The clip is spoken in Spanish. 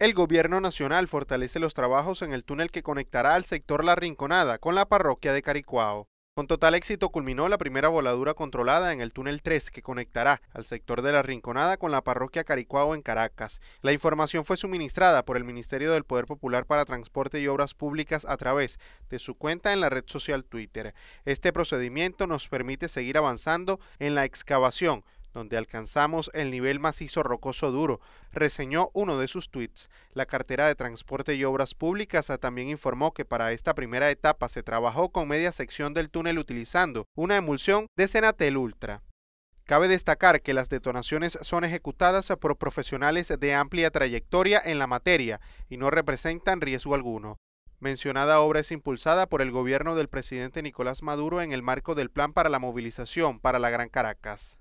El gobierno nacional fortalece los trabajos en el túnel que conectará al sector La Rinconada con la parroquia de Caricuao. Con total éxito culminó la primera voladura controlada en el túnel 3 que conectará al sector de la Rinconada con la parroquia Caricuao en Caracas. La información fue suministrada por el Ministerio del Poder Popular para Transporte y Obras Públicas a través de su cuenta en la red social Twitter. Este procedimiento nos permite seguir avanzando en la excavación donde alcanzamos el nivel macizo rocoso duro, reseñó uno de sus tweets. La cartera de Transporte y Obras Públicas también informó que para esta primera etapa se trabajó con media sección del túnel utilizando una emulsión de Cenatel Ultra. Cabe destacar que las detonaciones son ejecutadas por profesionales de amplia trayectoria en la materia y no representan riesgo alguno. Mencionada obra es impulsada por el gobierno del presidente Nicolás Maduro en el marco del Plan para la Movilización para la Gran Caracas.